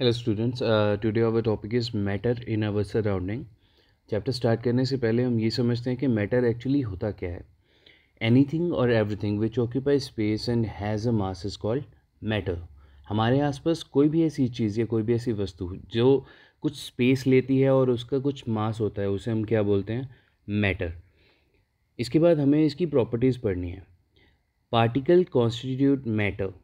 Hello students today our topic is matter in our surrounding chapter start करने से पहले हम ये समझते हैं कि मैटर एक्चुअली होता क्या है एनीथिंग और everything which occupy space and has a mass is called matter हमारे आसपास कोई भी ऐसी चीज़ या कोई भी ऐसी वस्तु जो कुछ स्पेस लेती है और उसका कुछ मास होता है उसे हम क्या बोलते हैं मैटर इसके बाद हमें इसकी प्रॉपर्टीज़ पढ़नी है पार्टिकल कॉन्स्टिट्यूट मैटर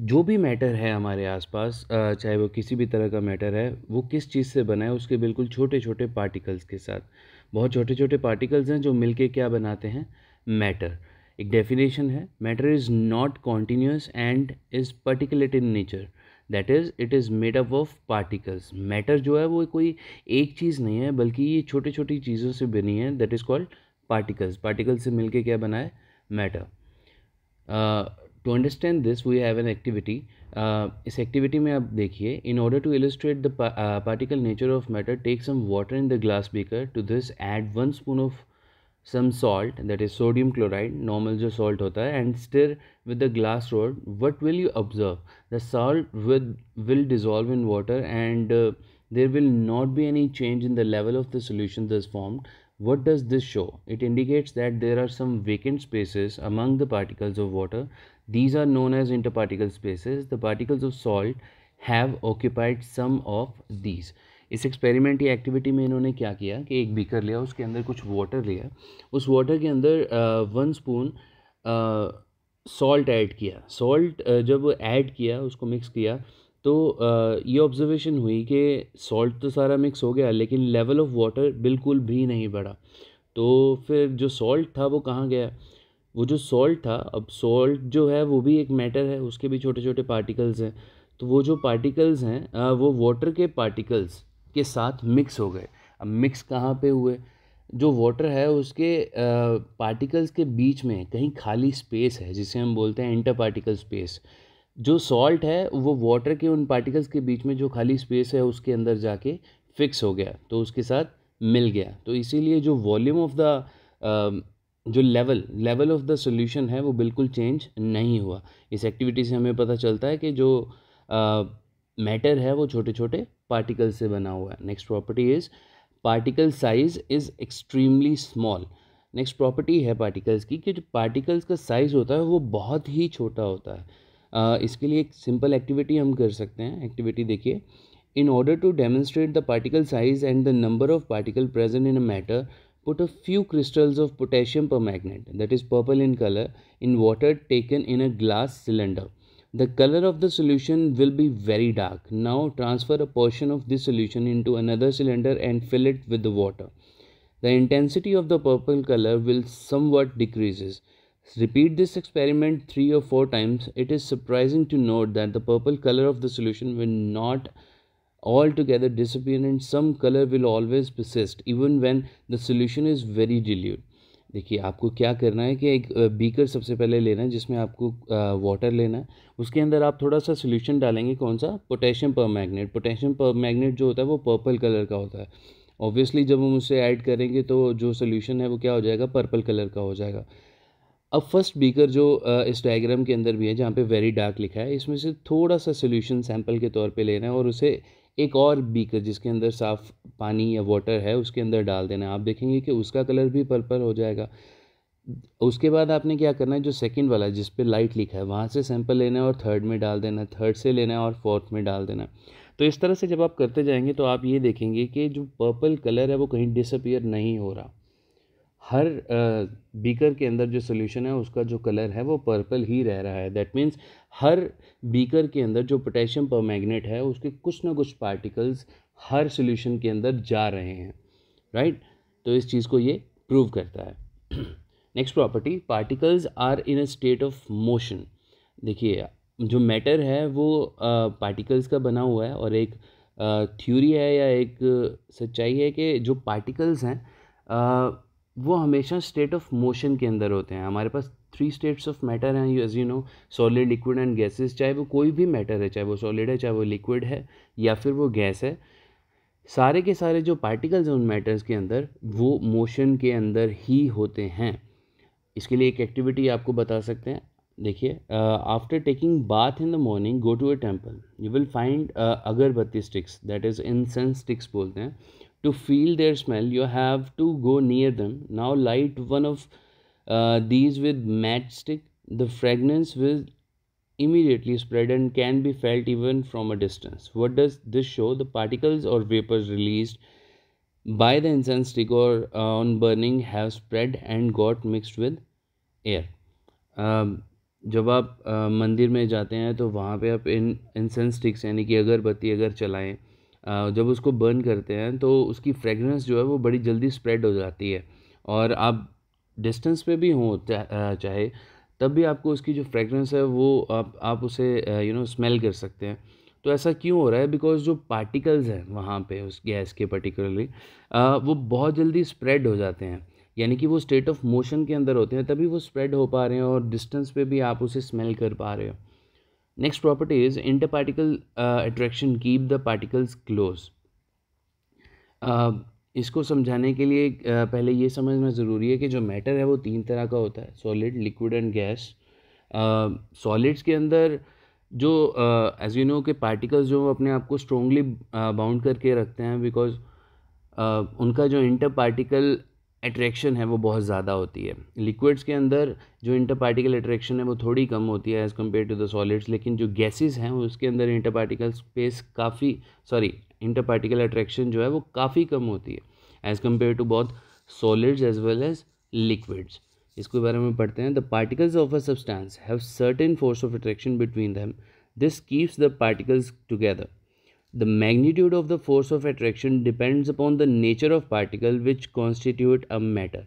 जो भी मैटर है हमारे आसपास चाहे वो किसी भी तरह का मैटर है वो किस चीज़ से बना है उसके बिल्कुल छोटे छोटे पार्टिकल्स के साथ बहुत छोटे छोटे पार्टिकल्स हैं जो मिलके क्या बनाते हैं मैटर एक डेफिनेशन है matter is not continuous and is particulate in nature that is it is made up of particles matter जो है वो कोई एक चीज़ नहीं है बल्कि ये छोटी छोटी चीज़ों से बनी है that is called particles particle से मिलके क्या बना है matter to understand this we have an activity uh, activity में आप देखिए in order to illustrate the pa uh, particle nature of matter take some water in the glass beaker to this add one spoon of some salt that is sodium chloride normal जो salt होता है and stir with the glass rod what will you observe the salt will will dissolve in water and uh, there will not be any change in the level of the solution thus formed what does this show it indicates that there are some vacant spaces among the particles of water These are known as interparticle spaces. The particles of salt have occupied some of these. इस experiment या activity में इन्होंने क्या किया कि एक beaker लिया उसके अंदर कुछ वाटर लिया उस वाटर के अंदर वन स्पून सॉल्ट ऐड किया सॉल्ट uh, जब ऐड किया उसको मिक्स किया तो आ, uh, ये ऑब्जर्वेशन हुई कि सॉल्ट तो सारा मिक्स हो गया लेकिन लेवल ऑफ़ वाटर बिल्कुल भी नहीं बढ़ा तो फिर जो सॉल्ट था वो कहाँ गया वो जो सॉल्ट था अब सॉल्ट जो है वो भी एक मैटर है उसके भी छोटे छोटे पार्टिकल्स हैं तो वो जो पार्टिकल्स हैं वो वाटर के पार्टिकल्स के साथ मिक्स हो गए अब मिक्स कहाँ पे हुए जो वाटर है उसके पार्टिकल्स के बीच में कहीं खाली स्पेस है जिसे हम बोलते हैं इंटर पार्टिकल स्पेस जो सॉल्ट है वो वाटर के उन पार्टिकल्स के बीच में जो खाली स्पेस है उसके अंदर जाके फिक्स हो गया तो उसके साथ मिल गया तो इसीलिए जो वॉल्यूम ऑफ द जो level level of the solution है वो बिल्कुल चेंज नहीं हुआ इस एक्टिविटी से हमें पता चलता है कि जो मैटर uh, है वो छोटे छोटे पार्टिकल से बना हुआ है next property is particle size is extremely small next property है पार्टिकल्स की कि जो पार्टिकल्स का साइज़ होता है वो बहुत ही छोटा होता है uh, इसके लिए एक सिंपल एक्टिविटी हम कर सकते हैं एक्टिविटी देखिए in order to demonstrate the particle size and the number of particle present in a matter Put a few crystals of potassium permanganate, that is purple in color, in water taken in a glass cylinder. The color of the solution will be very dark. Now transfer a portion of this solution into another cylinder and fill it with the water. The intensity of the purple color will somewhat decreases. Repeat this experiment 3 or 4 times. It is surprising to note that the purple color of the solution will not altogether disappear and some color will always persist even when the solution is very dilute देखिए आपको क्या करना है कि एक beaker सबसे पहले लेना है जिसमें आपको वाटर लेना है उसके अंदर आप थोड़ा सा सोल्यूशन डालेंगे कौन सा पोटेशियम पर मैगनेट पोटेशियम पर मैगनेट जो होता है वो पर्पल कलर का होता है ऑब्वियसली जब हम उसे ऐड करेंगे तो जो सोल्यूशन है वो क्या हो जाएगा पर्पल कलर का हो जाएगा अब फर्स्ट बीकर जो इस डायग्राम के अंदर भी है जहाँ पे वेरी डार्क लिखा है इसमें से थोड़ा सा सोल्यूशन सैम्पल के तौर पे लेना है और उसे एक और बीकर जिसके अंदर साफ़ पानी या वाटर है उसके अंदर डाल देना आप देखेंगे कि उसका कलर भी पर्पल हो जाएगा उसके बाद आपने क्या करना है जो सेकंड वाला जिस पे लाइट लिखा है वहाँ से सैंपल लेना है और थर्ड में डाल देना है थर्ड से लेना है और फोर्थ में डाल देना है तो इस तरह से जब आप करते जाएंगे तो आप ये देखेंगे कि जो पर्पल कलर है वो कहीं डिसअपियर नहीं हो रहा हर बीकर के अंदर जो सोल्यूशन है उसका जो कलर है वो पर्पल ही रह रहा है दैट मीन्स हर बीकर के अंदर जो पोटेशियम मैगनेट है उसके कुछ ना कुछ पार्टिकल्स हर सोल्यूशन के अंदर जा रहे हैं राइट right? तो इस चीज़ को ये प्रूव करता है next property particles are in a state of motion देखिए जो मैटर है वो पार्टिकल्स का बना हुआ है और एक थ्योरी है या एक सच्चाई है कि जो पार्टिकल्स हैं वो हमेशा स्टेट ऑफ मोशन के अंदर होते हैं हमारे पास थ्री स्टेट्स ऑफ मैटर हैं you as you know solid liquid and gases चाहे वो कोई भी मैटर है चाहे वो सॉलिड है चाहे वो लिक्विड है या फिर वो गैस है सारे के सारे जो पार्टिकल्स हैं उन मैटर्स के अंदर वो मोशन के अंदर ही होते हैं इसके लिए एक एक्टिविटी आपको बता सकते हैं देखिए after taking bath in the morning go to a temple you will find agarbatti sticks that is incense sticks बोलते हैं to feel their smell you have to go near them now light one of uh, these with matchstick the fragrance will immediately spread and can be felt even from a distance what does this show the particles or vapors released by the incense stick or uh, on burning have spread and got mixed with air um, जब आप आ, uh, मंदिर में जाते हैं तो वहाँ पे आप इन इंसेंस स्टिक्स यानी कि अगरबत्ती अगर चलाएं जब उसको बर्न करते हैं तो उसकी फ्रेगरेंस जो है वो बड़ी जल्दी स्प्रेड हो जाती है और आप डिस्टेंस पे भी हों चाहे तब भी आपको उसकी जो फ्रेगरेंस है वो आप आप उसे यू नो स्मेल कर सकते हैं तो ऐसा क्यों हो रहा है बिकॉज जो पार्टिकल्स हैं वहाँ पे उस गैस के पर्टिकुलरली वो बहुत जल्दी स्प्रेड हो जाते हैं यानी कि वो स्टेट ऑफ मोशन के अंदर होते हैं तभी वो स्प्रेड हो पा रहे हैं और डिस्टेंस पे भी आप उसे स्मेल कर पा रहे हो next property is interparticle attraction keep the particles close इसको समझाने के लिए uh, पहले ये समझना ज़रूरी है कि जो मैटर है वो तीन तरह का होता है solid liquid and gas solids के अंदर जो एज यू नो के पार्टिकल्स जो अपने आप को स्ट्रॉन्गली बाउंड uh, करके रखते हैं बिकॉज uh, उनका जो इंटर पार्टिकल अट्रैक्शन है वो बहुत ज़्यादा होती है लिक्विड्स के अंदर जो इंटर पार्टिकल अट्रैक्शन है वो थोड़ी कम होती है as compare to the solids लेकिन जो गैसेस हैं उसके अंदर इंटर पार्टिकल स्पेस काफ़ी सॉरी इंटर पार्टिकल अट्रैक्शन जो है वो काफ़ी कम होती है एज़ कम्पेयर टू बहुत solids as well as liquids इसके बारे में पढ़ते हैं the particles of a substance have certain force of attraction between them this keeps the particles together The magnitude of the force of attraction depends upon the nature of particle which constitute a matter.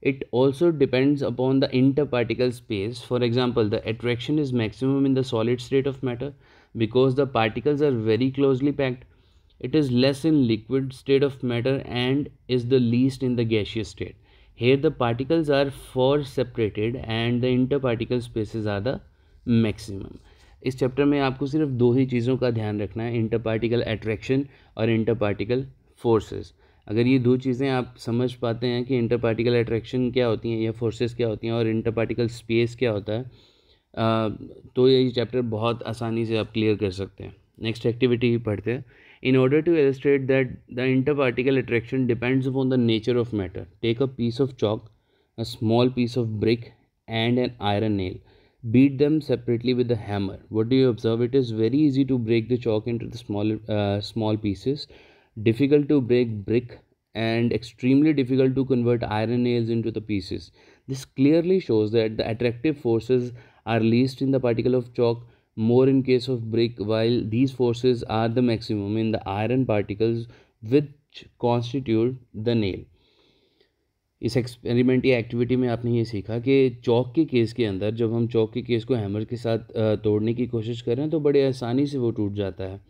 It also depends upon the interparticle space. For example, the attraction is maximum in the solid state of matter because the particles are very closely packed. It is less in liquid state of matter and is the least in the gaseous state. Here the particles are far separated and the interparticle spaces are the maximum. इस chapter में आपको सिर्फ दो ही चीज़ों का ध्यान रखना है इंटर पार्टिकल अट्रैक्शन और इंटर पार्टिकल फोर्सेस अगर ये दो चीज़ें आप समझ पाते हैं कि इंटर पार्टिकल एट्रैक्शन क्या होती हैं या फोर्सेस क्या होती हैं और इंटर पार्टिकल स्पेस क्या होता है आ, तो ये चैप्टर बहुत आसानी से आप क्लियर कर सकते हैं नेक्स्ट एक्टिविटी ही पढ़ते हैं in order to illustrate that the interparticle attraction depends upon the nature of matter take a piece of chalk a small piece of brick and an iron nail beat them separately with a hammer what do you observe it is very easy to break the chalk into the small uh, small pieces difficult to break brick and extremely difficult to convert iron nails into the pieces this clearly shows that the attractive forces are least in the particle of chalk more in case of brick while these forces are the maximum in the iron particles which constitute the nail इस experiment या activity में आपने ये सीखा कि चौक के case के अंदर जब हम चौक के केस को हैमर के साथ तोड़ने की कोशिश करें तो बड़े आसानी से वो टूट जाता है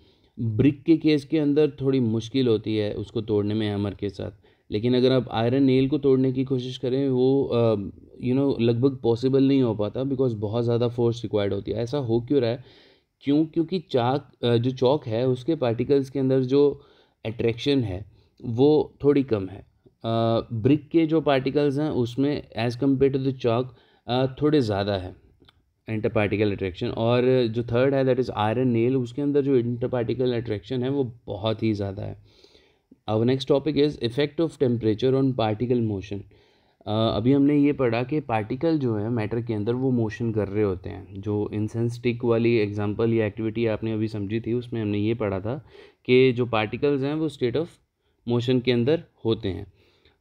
ब्रिक के केस के अंदर थोड़ी मुश्किल होती है उसको तोड़ने में हैमर के साथ लेकिन अगर आप आयरन नेल को तोड़ने की कोशिश करें वो यू नो लगभग पॉसिबल नहीं हो पाता बिकॉज बहुत ज़्यादा फोर्स रिक्वायर्ड होती है ऐसा हो क्यों रहा है क्यों क्योंकि चाक जो चौक है उसके पार्टिकल्स के अंदर जो अट्रैक्शन है वो थोड़ी कम है ब्रिक के जो पार्टिकल्स हैं उसमें as compare to the chalk थोड़े ज़्यादा है इंटर पार्टिकल अट्रैक्शन और जो थर्ड है दैट इज़ आयरन नेल उसके अंदर जो इंटर पार्टिकल अट्रैक्शन है वो बहुत ही ज़्यादा है अब next topic is effect of temperature on particle motion अभी हमने ये पढ़ा कि पार्टिकल जो है मैटर के अंदर वो मोशन कर रहे होते हैं जो इंसेंस वाली एग्जांपल या एक्टिविटी आपने अभी समझी थी उसमें हमने ये पढ़ा था कि जो पार्टिकल्स हैं वो स्टेट ऑफ मोशन के अंदर होते हैं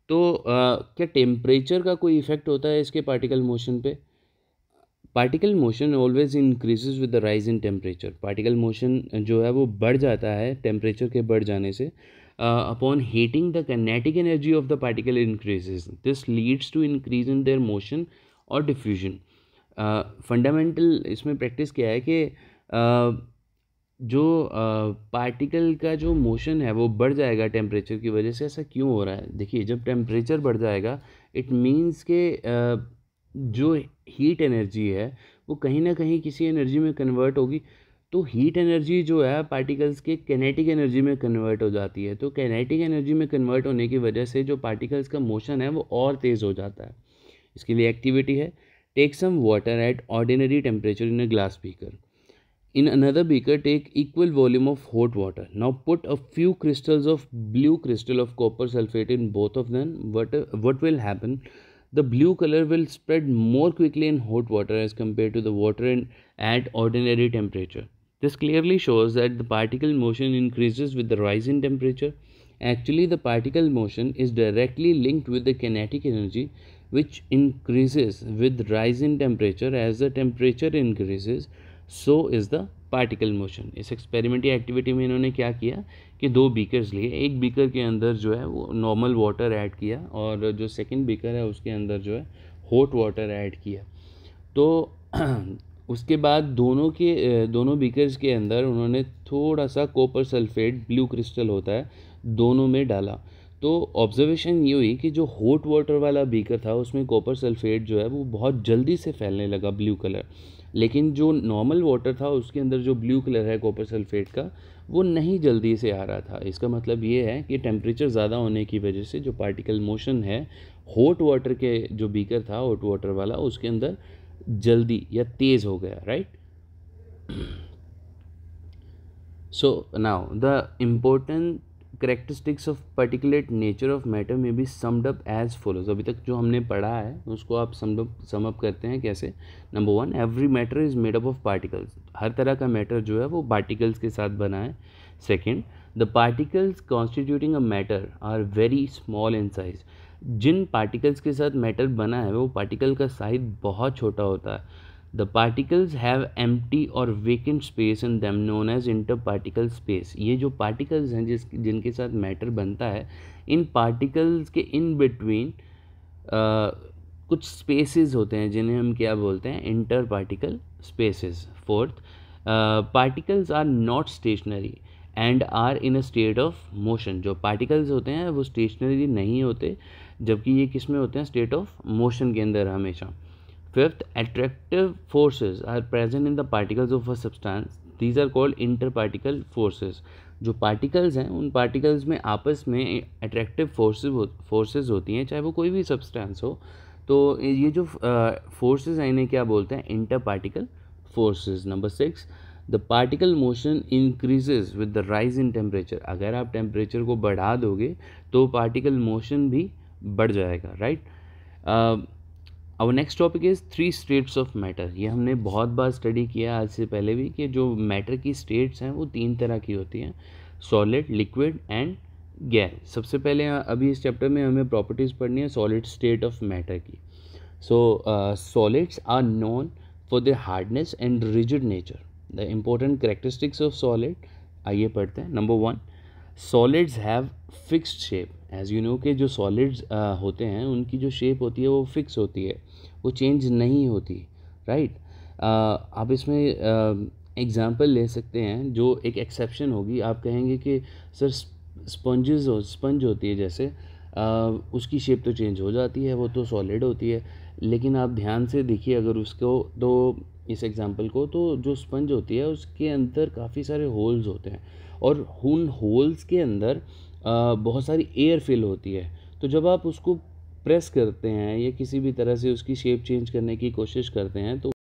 तो आ, क्या टेम्परेचर का कोई इफ़ेक्ट होता है इसके पार्टिकल मोशन पे particle motion always increases with the rise in temperature particle motion जो है वो बढ़ जाता है टेम्परेचर के बढ़ जाने से upon heating the kinetic energy of the particle increases this leads to increase in their motion और डिफ्यूजन फंडामेंटल इसमें प्रैक्टिस क्या है कि जो पार्टिकल का जो मोशन है वो बढ़ जाएगा टेम्परेचर की वजह से ऐसा क्यों हो रहा है देखिए जब टेम्परेचर बढ़ जाएगा इट मीन्स के जो हीट एनर्जी है वो कहीं ना कहीं किसी एनर्जी में कन्वर्ट होगी तो हीट एनर्जी जो है पार्टिकल्स के कैनेटिक एनर्जी में कन्वर्ट हो जाती है तो कैनेटिक एनर्जी में कन्वर्ट होने की वजह से जो पार्टिकल्स का मोशन है वो और तेज़ हो जाता है इसके लिए एक्टिविटी है take some water at ordinary temperature in a glass beaker In another beaker, take equal volume of hot water. Now put a few crystals of blue crystal of copper sulfate in both of them. What, uh, what will happen? The blue color will spread more quickly in hot water as compared to the water in, at ordinary temperature. This clearly shows that the particle motion increases with the rise in temperature. Actually, the particle motion is directly linked with the kinetic energy which increases with rise in temperature as the temperature increases so is the particle motion इस experimental activity में इन्होंने क्या किया कि दो beakers लिए एक beaker के अंदर जो है वो नॉर्मल वाटर ऐड किया और जो सेकंड बीकर है उसके अंदर जो है हॉट वाटर ऐड किया तो उसके बाद दोनों के दोनों बीकर्स के अंदर उन्होंने थोड़ा सा कॉपर सल्फेट ब्लू क्रिस्टल होता है दोनों में डाला तो ऑब्जर्वेशन ये हुई कि जो हॉट वाटर वाला बीकर था उसमें कॉपर सल्फेट जो है वो बहुत जल्दी से फैलने लगा ब्लू कलर लेकिन जो नॉर्मल वाटर था उसके अंदर जो ब्लू कलर है कॉपर सल्फेट का वो नहीं जल्दी से आ रहा था इसका मतलब ये है कि टेम्परेचर ज़्यादा होने की वजह से जो पार्टिकल मोशन है हॉट वाटर के जो बीकर था हॉट वाटर वाला उसके अंदर जल्दी या तेज़ हो गया right so now the important characteristics of particulate nature of matter में be summed up as follows अभी तक जो हमने पढ़ा है उसको आप समडअप समअप सम अप करते हैं कैसे number one every matter is made up of particles हर तरह का मैटर जो है वो पार्टिकल्स के साथ बना है second the particles constituting a matter are very small in size जिन पार्टिकल्स के साथ मैटर बना है वो पार्टिकल का साइज बहुत छोटा होता है द पार्टिकल्स हैव एम or vacant space in them known as interparticle space ये जो पार्टिकल्स हैं जिस जिनके साथ मैटर बनता है इन पार्टिकल्स के इन बिटवीन कुछ स्पेसेस होते हैं जिन्हें हम क्या बोलते हैं interparticle spaces fourth particles are not stationary and are in a state of motion जो पार्टिकल्स होते हैं वो स्टेशनरी नहीं होते जबकि ये किस में होते हैं स्टेट ऑफ मोशन के अंदर हमेशा fifth attractive forces are present in the particles of a substance these are called interparticle forces जो पार्टिकल्स हैं उन पार्टिकल्स में आपस में अट्रैक्टिव फोर्सेज फोर्सेज होती हैं चाहे वो कोई भी सब्सटेंस हो तो ये जो फोर्सेज हैं इन्हें क्या बोलते हैं interparticle forces number six the particle motion increases with the rise in temperature अगर आप टेम्परेचर को बढ़ा दोगे तो पार्टिकल मोशन भी बढ़ जाएगा राइट right? अब next topic is three states of matter ये हमने बहुत बार स्टडी किया आज से पहले भी कि जो मैटर की स्टेट्स हैं वो तीन तरह की होती हैं सॉलिड लिक्विड एंड गैस सबसे पहले अभी इस चैप्टर में हमें प्रॉपर्टीज़ पढ़नी है सॉलिड स्टेट ऑफ मैटर की so solids are known for their hardness and rigid nature the important characteristics of solid आइए पढ़ते हैं number one solids have fixed shape as you know के जो सॉलिड्स होते हैं उनकी जो शेप होती है वो फिक्स होती है वो चेंज नहीं होती राइट right? uh, आप इसमें एग्ज़ाम्पल uh, ले सकते हैं जो एक एक्सेप्शन होगी आप कहेंगे कि सर स्पंजेस हो स्पंज होती है जैसे Uh, उसकी शेप तो चेंज हो जाती है वो तो सॉलिड होती है लेकिन आप ध्यान से देखिए अगर उसको तो इस एग्ज़ाम्पल को तो जो स्पंज होती है उसके अंदर काफ़ी सारे होल्स होते हैं और उन होल्स के अंदर बहुत सारी एयर फिल होती है तो जब आप उसको प्रेस करते हैं या किसी भी तरह से उसकी शेप चेंज करने की कोशिश करते हैं तो